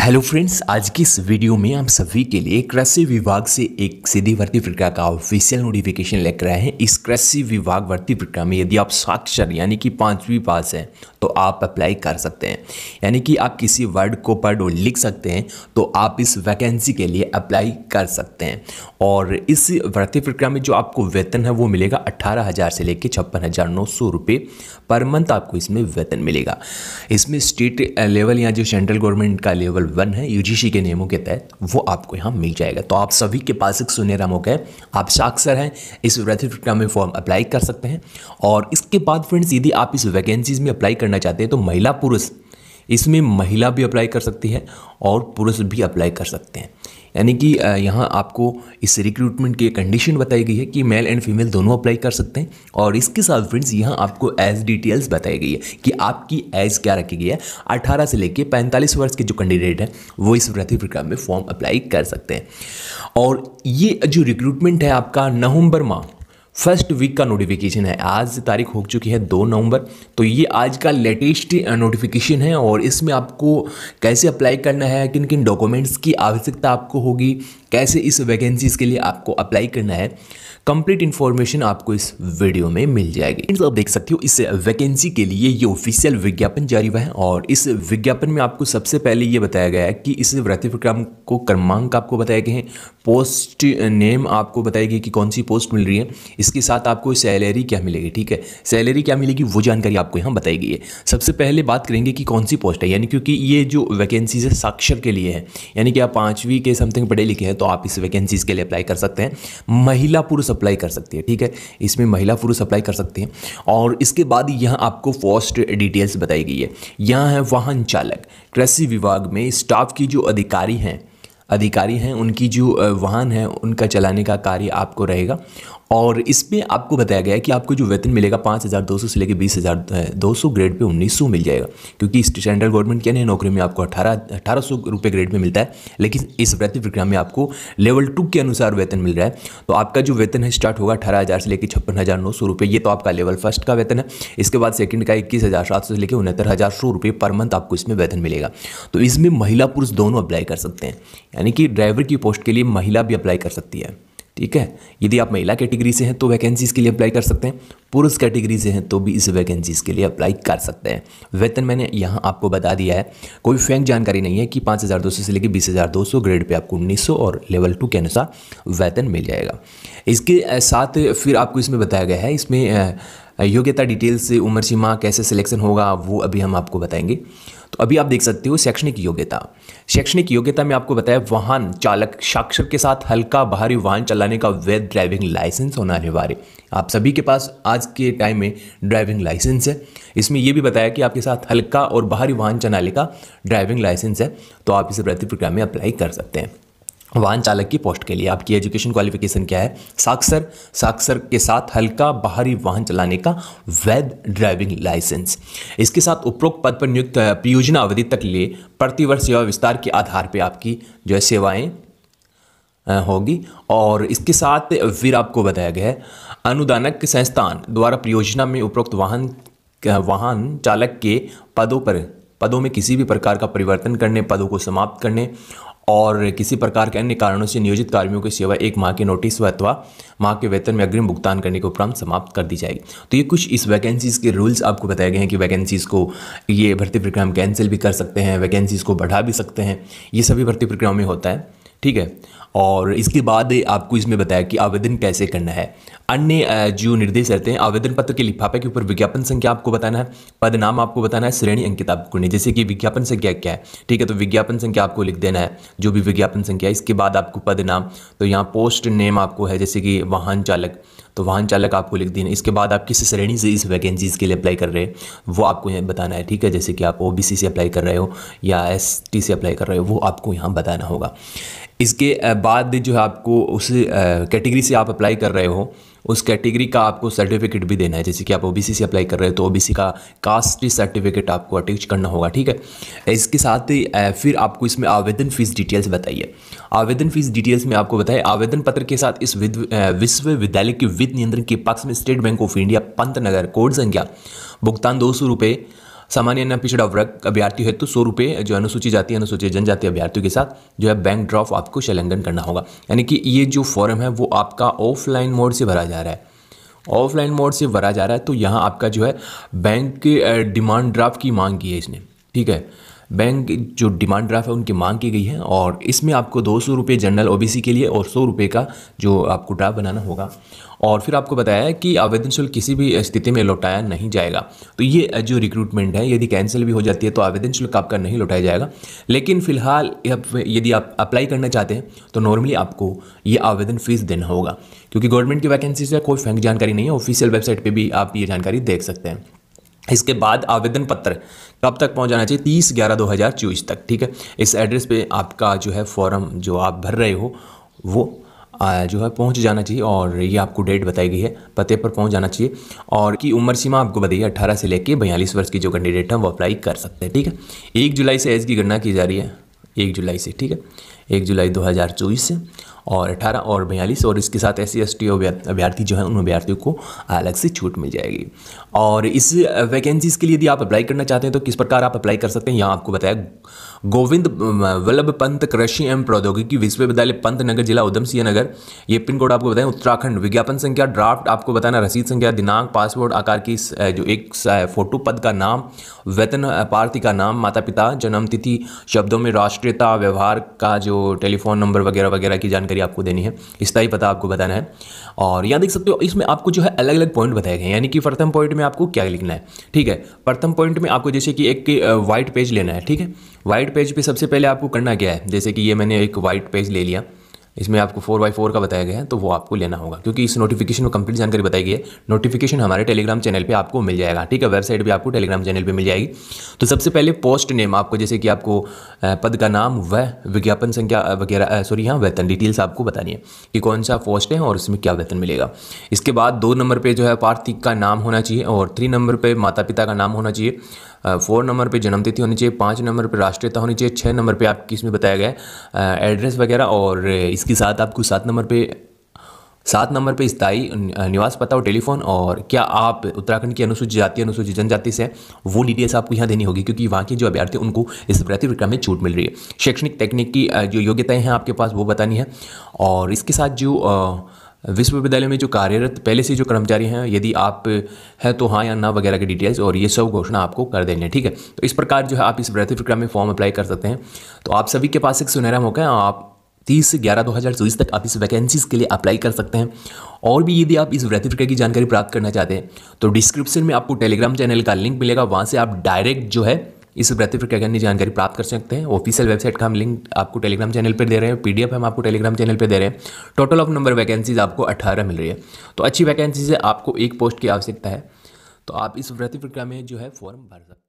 hello friends आज की इस वीडियो में हम सभी के लिए कृषि विभाग से एक सीधी भर्ती प्रक्रिया का ऑफिशियल नोटिफिकेशन लेकर आए हैं इस कृषि विभाग भर्ती प्रक्रिया में यदि आप साक्षर यानी कि पाँचवीं पास हैं तो आप अप्लाई कर सकते हैं यानी कि आप किसी वर्ड को पढ़ और लिख सकते हैं तो आप इस वैकेंसी के लिए अप्लाई कर सकते हैं और इस भर्ती प्रक्रिया में जो आपको वेतन है वो मिलेगा अट्ठारह हज़ार से लेकर छप्पन हज़ार नौ सौ रुपये पर मंथ आपको इसमें वेतन मिलेगा इसमें स्टेट लेवल या जो सेंट्रल गवर्नमेंट का लेवल वन है यूजीसी के नियमों के तहत वो आपको यहाँ मिल जाएगा तो आप सभी के पास एक सुनहरा मौका है आप साक्षर हैं इस रथिफ्रिका में फॉर्म अप्लाई कर सकते हैं और इसके बाद फ्रेंड्स यदि आप इस वैकेंसीज़ में अप्लाई करना चाहते हैं तो महिला पुरुष इसमें महिला भी अप्लाई कर सकती है और पुरुष भी अप्लाई कर सकते हैं यानी कि यहाँ आपको इस रिक्रूटमेंट की कंडीशन बताई गई है कि मेल एंड फीमेल दोनों अप्लाई कर सकते हैं और इसके साथ फ्रेंड्स यहाँ आपको एज डिटेल्स बताई गई है कि आपकी एज क्या रखी गई है अठारह से लेकर पैंतालीस वर्ष के जो कैंडिडेट हैं वो इस व्रति प्रक्रिया में फॉर्म अप्लाई कर सकते हैं और ये जो रिक्रूटमेंट है आपका नवंबर माह फर्स्ट वीक का नोटिफिकेशन है आज तारीख हो चुकी है दो नवंबर तो ये आज का लेटेस्ट नोटिफिकेशन है और इसमें आपको कैसे अप्लाई करना है किन किन डॉक्यूमेंट्स की आवश्यकता आपको होगी कैसे इस वैकेंसीज़ के लिए आपको अप्लाई करना है कंप्लीट इन्फॉर्मेशन आपको इस वीडियो में मिल जाएगी आप देख सकते हो इस वैकेंसी के लिए ये ऑफिशियल विज्ञापन जारी हुआ है और इस विज्ञापन में आपको सबसे पहले ये बताया गया है कि इस व्रतिक्रम को क्रमांक आपको बताया गया है पोस्ट नेम आपको बताया गया कि कौन सी पोस्ट मिल रही है इस इसके साथ आपको सैलरी क्या मिलेगी ठीक है सैलरी क्या मिलेगी वो जानकारी आपको यहाँ बताई गई है सबसे पहले बात करेंगे कि कौन सी पोस्ट है यानी क्योंकि ये जो वैकेंसीज है साक्षर के लिए है यानी कि आप पाँचवीं के समथिंग पढ़े लिखे हैं तो आप इस वैकेंसीज़ के लिए अप्लाई कर सकते हैं महिला पुरुष अप्लाई कर सकती है ठीक है इसमें महिला पुरुष अप्लाई कर सकते हैं और इसके बाद यहाँ आपको पोस्ट डिटेल्स बताई गई है यहाँ है वाहन चालक कृषि विभाग में स्टाफ की जो अधिकारी हैं अधिकारी हैं उनकी जो वाहन है उनका चलाने का कार्य आपको रहेगा और इसमें आपको बताया गया है कि आपको जो वेतन मिलेगा पाँच हज़ार दो सौ से लेकर बीस हज़ार दो सौ ग्रेड पे उन्नीस सौ मिल जाएगा क्योंकि स्टैंडर्ड गवर्नमेंट के नौकरी में आपको 18 अठारह सौ रुपये ग्रेड में मिलता है लेकिन इस वृत्ति प्रक्रिया में आपको लेवल टू के अनुसार वेतन मिल रहा है तो आपका जो वेतन है स्टार्ट होगा अठारह हज़ार से लेकर छप्पन हज़ार नौ सौ रुपये ये तो आपका लेवल फर्स्ट का वेतन है इसके बाद सेकंड का इक्कीस हज़ार सात सौ से लेकर उनहत्तर हज़ार सौ रुपये पर मंथ आपको इसमें वेतन मिलेगा तो इसमें महिला पुरुष दोनों अप्लाई कर सकते हैं यानी कि ड्राइवर की पोस्ट के लिए महिला भी अप्लाई कर सकती है ठीक है यदि आप महिला कैटेगरी से हैं तो वैकेंसीज़ के लिए अप्लाई कर सकते हैं पुरुष कैटेगरी से हैं तो भी इस वैकेंसीज़ के लिए अप्लाई कर सकते हैं वेतन मैंने यहाँ आपको बता दिया है कोई फेंक जानकारी नहीं है कि पाँच हज़ार दो सौ से लेकर बीस हज़ार दो सौ ग्रेड पे आपको उन्नीस सौ और लेवल टू के अनुसार वेतन मिल जाएगा इसके साथ फिर आपको इसमें बताया गया है इसमें योग्यता डिटेल्स से उम्र सीमा कैसे सिलेक्शन होगा वो अभी हम आपको बताएंगे तो अभी आप देख सकते हो शैक्षणिक योग्यता शैक्षणिक योग्यता में आपको बताया वाहन चालक साक्षर के साथ हल्का भारी वाहन चलाने का वैध ड्राइविंग लाइसेंस होना अनिवार्य आप सभी के पास आज के टाइम में ड्राइविंग लाइसेंस है इसमें यह भी बताया कि आपके साथ हल्का और भारी वाहन चलाने का ड्राइविंग लाइसेंस है तो आप इसे प्रति प्रक्रिया में अप्लाई कर सकते हैं वाहन चालक की पोस्ट के लिए आपकी एजुकेशन क्वालिफिकेशन क्या है साक्षर साक्षर के साथ हल्का बाहरी वाहन चलाने का वैध ड्राइविंग लाइसेंस इसके साथ उपरोक्त पद पर नियुक्त परियोजना अवधि तक लिए प्रतिवर्ष सेवा विस्तार के आधार पर आपकी जो है सेवाएँ होगी और इसके साथ फिर आपको बताया गया है अनुदानक संस्थान द्वारा परियोजना में उपरोक्त वाहन वाहन चालक के पदों पर पदों में किसी भी प्रकार का परिवर्तन करने पदों को समाप्त करने और किसी प्रकार के अन्य कारणों से नियोजित कार्मियों की सेवा एक माह के नोटिस व अथवा माह के वेतन में अग्रिम भुगतान करने के उपरांत समाप्त कर दी जाएगी तो ये कुछ इस वैकेंसीज़ के रूल्स आपको बताए गए हैं कि वैकेंसीज़ को ये भर्ती प्रक्रिया हम कैंसिल भी कर सकते हैं वैकेंसीज़ को बढ़ा भी सकते हैं ये सभी भर्ती प्रक्रियाओं में होता है ठीक है और इसके बाद आपको इसमें बताया कि आवेदन कैसे करना है अन्य जो निर्देश रहते हैं आवेदन पत्र के लिफाफे के ऊपर विज्ञापन संख्या आपको बताना है पद नाम आपको बताना है श्रेणी अंकित आपको नहीं जैसे कि विज्ञापन संख्या क्या है ठीक है तो विज्ञापन संख्या आपको लिख देना है जो भी विज्ञापन संख्या है इसके बाद आपको पद नाम तो यहाँ पोस्ट नेम आपको है जैसे कि वाहन चालक तो वाहन चालक आपको लिख देना इसके बाद आप किस श्रेणी से इस वैकेंसीज़ के लिए अप्लाई कर रहे हैं वो आपको यहाँ बताना है ठीक है जैसे कि आप ओ से अप्लाई कर रहे हो या एस से अप्लाई कर रहे हो वो आपको यहाँ बताना होगा इसके बाद जो है आपको उस कैटेगरी से आप अप्लाई कर रहे हो उस कैटेगरी का आपको सर्टिफिकेट भी देना है जैसे कि आप ओबीसी से अप्लाई कर रहे हो तो ओबीसी का कास्ट सर्टिफिकेट आपको अटैच करना होगा ठीक है इसके साथ ही फिर आपको इसमें आवेदन फ़ीस डिटेल्स बताइए आवेदन फ़ीस डिटेल्स में आपको बताएं आवेदन पत्र के साथ इस विश्वविद्यालय के वित्त नियंत्रण के पक्ष में State Bank of India Pantnagar code संख्या भुगतान दो सौ रुपये सामान्य अन्य पिछड़ा वर्ग अभ्यर्थियों हेतु सौ रुपये जो अनुसूचित जाति अनुसूचित जनजाति अभ्यर्थियों के साथ जो है बैंक ड्राफ्ट आपको संलग्न करना होगा यानी कि ये जो फॉर्म है वो आपका ऑफलाइन मोड से भरा जा रहा है ऑफलाइन मोड से भरा जा रहा है तो यहाँ आपका जो है बैंक के डिमांड ड्राफ्ट की मांग की है इसने ठीक है बैंक जो डिमांड ड्राफ्ट है उनकी मांग की गई है और इसमें आपको दो सौ रुपये जनरल ओ के लिए और सौ रुपये का जो आपको ड्राफ्ट बनाना होगा और फिर आपको बताया है कि आवेदन शुल्क किसी भी स्थिति में लौटाया नहीं जाएगा तो ये जो रिक्रूटमेंट है यदि कैंसिल भी हो जाती है तो आवेदन शुल्क आपका नहीं लौटाया जाएगा लेकिन फिलहाल यदि आप अप्लाई करना चाहते हैं तो नॉर्मली आपको ये आवेदन फ़ीस देना होगा क्योंकि गवर्नमेंट की वैकेंसी से कोई फैंक जानकारी नहीं है ऑफिशियल वेबसाइट पर भी आप ये जानकारी देख सकते हैं इसके बाद आवेदन पत्र कब तक पहुंचाना चाहिए तीस ग्यारह दो हज़ार चौबीस तक ठीक है इस एड्रेस पे आपका जो है फॉर्म जो आप भर रहे हो वो जो है पहुंच जाना चाहिए और ये आपको डेट बताई गई है पते पर पहुंच जाना चाहिए और की उम्र सीमा आपको बताइए अट्ठारह से लेकर बयालीस वर्ष की जो कैंडिडेट हैं वो अप्लाई कर सकते हैं ठीक है एक जुलाई से एज की गणना की जा रही है एक जुलाई से ठीक है एक जुलाई दो से और अठारह और बयालीस और इसके साथ एस सी अभ्यर्थी जो है उन अभ्यर्थियों को अलग से छूट मिल जाएगी और इस वैकेंसीज़ के लिए यदि आप अप्लाई करना चाहते हैं तो किस प्रकार आप अप्लाई कर सकते हैं यहाँ आपको बताया गोविंद वल्लभ पंत कृषि एवं प्रौद्योगिकी विश्वविद्यालय पंत नगर जिला उधम सिंह नगर ये पिन कोड आपको बताएं उत्तराखंड विज्ञापन संख्या ड्राफ्ट आपको बताना रसीद संख्या दिनांक पासवर्ड आकार की जो एक फोटो पद का नाम वेतन पार्थी का नाम माता पिता जन्म तिथि शब्दों में राष्ट्रीयता व्यवहार का जो टेलीफोन नंबर वगैरह वगैरह की जानकारी जानकारी आपको देनी है ही पता आपको बताना है और यहाँ देख सकते हो इसमें आपको जो है अलग अलग पॉइंट बताए गए हैं यानी कि प्रथम पॉइंट में आपको क्या लिखना है ठीक है प्रथम पॉइंट में आपको जैसे कि एक वाइट पेज लेना है ठीक है वाइट पेज पर सबसे पहले आपको करना क्या है जैसे कि ये मैंने एक वाइट पेज ले लिया इसमें आपको फोर बाई फोर का बताया गया है तो वो आपको लेना होगा क्योंकि इस नोटिफिकेशन में कंप्लीट जानकारी बताई गई है नोटिफिकेशन हमारे टेलीग्राम चैनल पे आपको मिल जाएगा ठीक है वेबसाइट भी आपको टेलीग्राम चैनल पे मिल जाएगी तो सबसे पहले पोस्ट नेम आपको जैसे कि आपको पद का नाम व विज्ञापन संख्या वगैरह सॉरी हाँ वेतन डिटेल्स आपको बतानी है कि कौन सा पोस्ट है और उसमें क्या वेतन मिलेगा इसके बाद दो नंबर पर जो है पार्थिक का नाम होना चाहिए और थ्री नंबर पर माता पिता का नाम होना चाहिए फोर नंबर पर जन्मतिथि होनी चाहिए पाँच नंबर पर राष्ट्रीयता होनी चाहिए छः नंबर पर आपकी इसमें बताया गया एड्रेस वगैरह और इसके साथ आपको सात नंबर पे सात नंबर पे स्थायी निवास पता और टेलीफोन और क्या आप उत्तराखंड की अनुसूचित जाति अनुसूचित जनजाति से वो डिटेल्स आपको यहाँ देनी होगी क्योंकि वहाँ के जो अभ्यर्थी उनको इस प्रतिविक्रम में छूट मिल रही है शैक्षणिक तकनीक की जो योग्यताएँ हैं आपके पास वो बतानी है और इसके साथ जो विश्वविद्यालय में जो कार्यरत पहले से जो कर्मचारी हैं यदि आप हैं तो हाँ या ना वगैरह की डिटेल्स और ये सब घोषणा आपको कर देनी है ठीक है तो इस प्रकार जो है आप इस वृत्ति में फॉर्म अप्लाई कर सकते हैं तो आप सभी के पास एक सुनहरा मौका है आप तीस ग्यारह दो हज़ार चौबीस तक आप इस वैकेंसीज़ के लिए अप्लाई कर सकते हैं और भी यदि आप इस वृत्ति प्रक्रिया की जानकारी प्राप्त करना चाहते हैं तो डिस्क्रिप्शन में आपको टेलीग्राम चैनल का लिंक मिलेगा वहाँ से आप डायरेक्ट जो है इस वृत्ति प्रक्रिया की जानकारी प्राप्त कर सकते हैं ऑफिशियल वेबसाइट का हम लिंक आपको टेलीग्राम चैनल पर दे रहे हैं पी हम आपको टेलीग्राम चैनल पर दे रहे हैं टोटल ऑफ नंबर वैकेंसीज आपको अट्ठारह मिल रही है तो अच्छी वैकेंसीज है आपको एक पोस्ट की आवश्यकता है तो आप इस वृत्ति प्रक्रिया में जो है फॉर्म भर सकते हैं